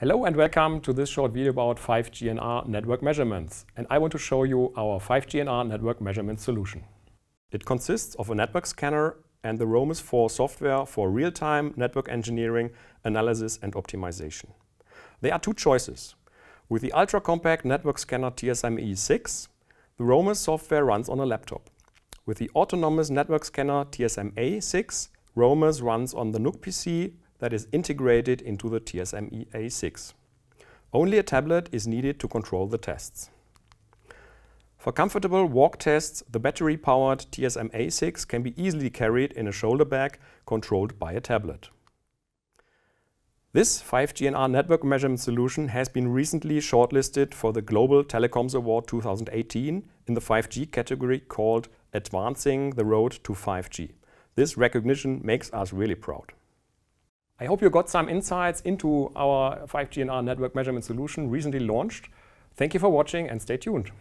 Hello and welcome to this short video about 5GNR network measurements. And I want to show you our 5GNR network measurement solution. It consists of a network scanner and the ROMIS 4 software for real-time network engineering, analysis and optimization. There are two choices. With the ultra-compact network scanner TSME6, the ROMIS software runs on a laptop. With the autonomous network scanner TSMA6, ROMIS runs on the NUC PC that is integrated into the a 6 Only a tablet is needed to control the tests. For comfortable walk tests, the battery-powered tsm a 6 can be easily carried in a shoulder bag controlled by a tablet. This 5GNR network measurement solution has been recently shortlisted for the Global Telecoms Award 2018 in the 5G category called Advancing the Road to 5G. This recognition makes us really proud. I hope you got some insights into our 5GNR network measurement solution recently launched. Thank you for watching and stay tuned.